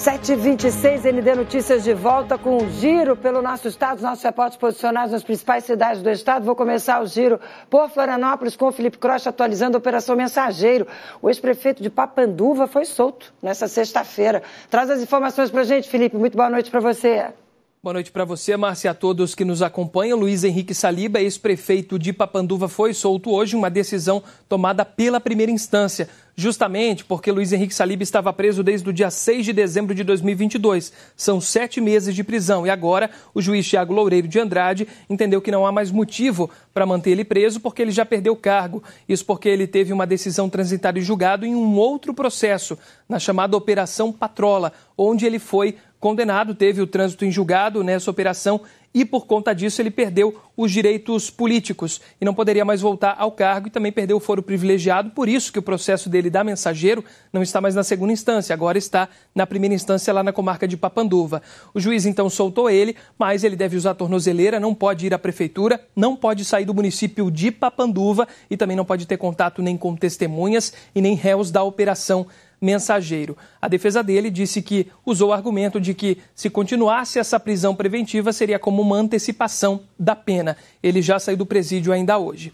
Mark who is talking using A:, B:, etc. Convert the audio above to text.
A: 7h26, ND Notícias de volta com um giro pelo nosso estado, nossos repórteres posicionados nas principais cidades do estado. Vou começar o giro por Florianópolis com o Felipe Crocha atualizando a Operação Mensageiro. O ex-prefeito de Papanduva foi solto nessa sexta-feira. Traz as informações para gente, Felipe. Muito boa noite para você.
B: Boa noite para você, Márcia, a todos que nos acompanham. Luiz Henrique Saliba, ex-prefeito de Papanduva, foi solto hoje, uma decisão tomada pela primeira instância, justamente porque Luiz Henrique Saliba estava preso desde o dia 6 de dezembro de 2022. São sete meses de prisão e agora o juiz Tiago Loureiro de Andrade entendeu que não há mais motivo para manter ele preso porque ele já perdeu o cargo. Isso porque ele teve uma decisão transitada e julgado em um outro processo, na chamada Operação Patrola, onde ele foi condenado, teve o trânsito em julgado nessa operação e, por conta disso, ele perdeu os direitos políticos e não poderia mais voltar ao cargo e também perdeu o foro privilegiado. Por isso que o processo dele da mensageiro não está mais na segunda instância, agora está na primeira instância lá na comarca de Papanduva. O juiz então soltou ele, mas ele deve usar tornozeleira, não pode ir à prefeitura, não pode sair do município de Papanduva e também não pode ter contato nem com testemunhas e nem réus da operação mensageiro. A defesa dele disse que usou o argumento de que, se continuasse essa prisão preventiva, seria como uma antecipação da pena. Ele já saiu do presídio ainda hoje.